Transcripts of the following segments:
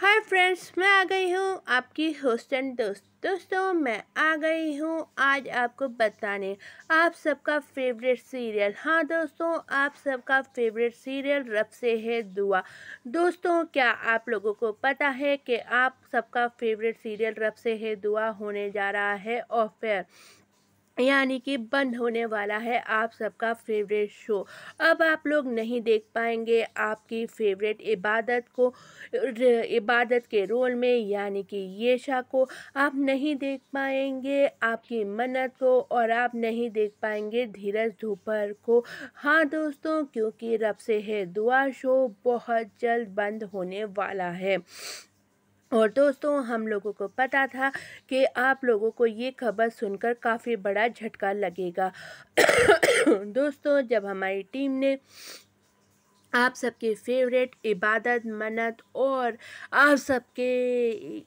hi friends मैं आ गई हूँ आपकी होस्ट एंड दोस्त दोस्तों मैं आ गई हूँ आज आपको बताने आप सबका फेवरेट सीरियल हाँ दोस्तों आप सबका फेवरेट सीरियल रब से है दुआ दोस्तों क्या आप लोगों को पता है कि आप सबका फेवरेट सीरियल रब से है दुआ होने जा रहा है ऑफेयर यानी कि बंद होने वाला है आप सबका फेवरेट शो अब आप लोग नहीं देख पाएंगे आपकी फेवरेट इबादत को इबादत के रोल में यानी कि येशा को आप नहीं देख पाएंगे आपकी मन्नत को और आप नहीं देख पाएंगे धीरज धूपर को हाँ दोस्तों क्योंकि रब से है दुआ शो बहुत जल्द बंद होने वाला है और दोस्तों हम लोगों को पता था कि आप लोगों को ये खबर सुनकर काफ़ी बड़ा झटका लगेगा दोस्तों जब हमारी टीम ने आप सबके फेवरेट इबादत मन्नत और आप सबके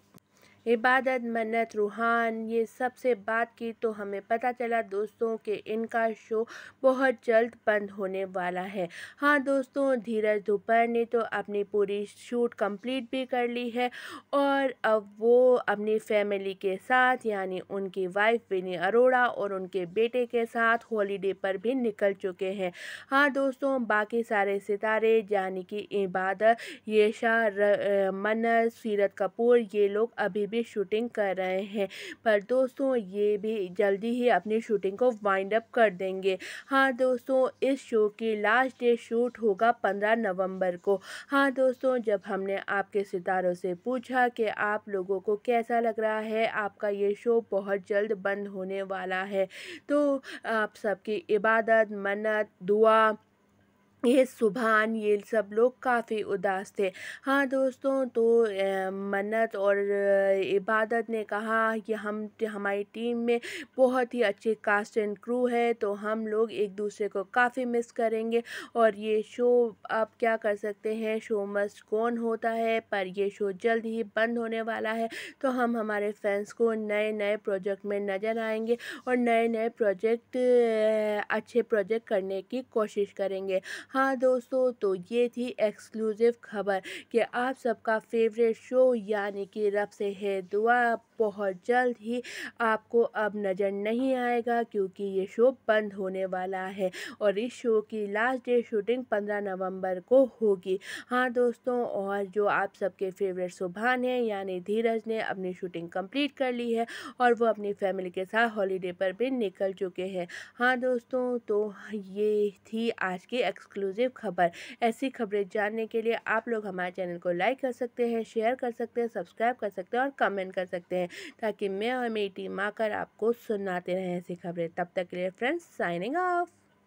इबादत मन्नत रूहान ये सब से बात की तो हमें पता चला दोस्तों कि इनका शो बहुत जल्द बंद होने वाला है हाँ दोस्तों धीरज धुपर ने तो अपनी पूरी शूट कंप्लीट भी कर ली है और अब वो अपनी फैमिली के साथ यानी उनकी वाइफ विनी अरोड़ा और उनके बेटे के साथ हॉलीडे पर भी निकल चुके हैं हाँ दोस्तों बाकी सारे सितारे यानी कि इबादत येशा मन्नत सीरत कपूर ये लोग अभी भी अपनी शूटिंग कर रहे हैं पर दोस्तों ये भी जल्दी ही अपनी शूटिंग को वाइंड अप कर देंगे हाँ दोस्तों इस शो की लास्ट डे शूट होगा पंद्रह नवंबर को हाँ दोस्तों जब हमने आपके सितारों से पूछा कि आप लोगों को कैसा लग रहा है आपका ये शो बहुत जल्द बंद होने वाला है तो आप सबकी इबादत मन्नत दुआ ये सुभान ये सब लोग काफ़ी उदास थे हाँ दोस्तों तो मन्नत और इबादत ने कहा कि हम हमारी टीम में बहुत ही अच्छे कास्ट एंड क्रू है तो हम लोग एक दूसरे को काफ़ी मिस करेंगे और ये शो आप क्या कर सकते हैं शो मस्ट कौन होता है पर ये शो जल्द ही बंद होने वाला है तो हम हमारे फैंस को नए नए प्रोजेक्ट में नज़र आएंगे और नए नए प्रोजेक्ट अच्छे प्रोजेक्ट करने की कोशिश करेंगे हाँ दोस्तों तो ये थी एक्सक्लूसिव खबर कि आप सबका फेवरेट शो यानी कि रब से है दुआ बहुत जल्द ही आपको अब नज़र नहीं आएगा क्योंकि ये शो बंद होने वाला है और इस शो की लास्ट डे शूटिंग पंद्रह नवंबर को होगी हाँ दोस्तों और जो आप सबके फेवरेट सुभान हैं यानी धीरज ने अपनी शूटिंग कंप्लीट कर ली है और वो अपनी फैमिली के साथ हॉलीडे पर भी निकल चुके हैं हाँ दोस्तों तो ये थी आज की एक्सक्लूसिव खबर ऐसी खबरें जानने के लिए आप लोग हमारे चैनल को लाइक कर सकते हैं शेयर कर सकते हैं सब्सक्राइब कर सकते हैं और कमेंट कर सकते हैं हैं ताकि मैं और मेरी टीम आकर आपको सुनाते रहें ऐसी खबरें तब तक के लिए फ्रेंड्स साइनिंग ऑफ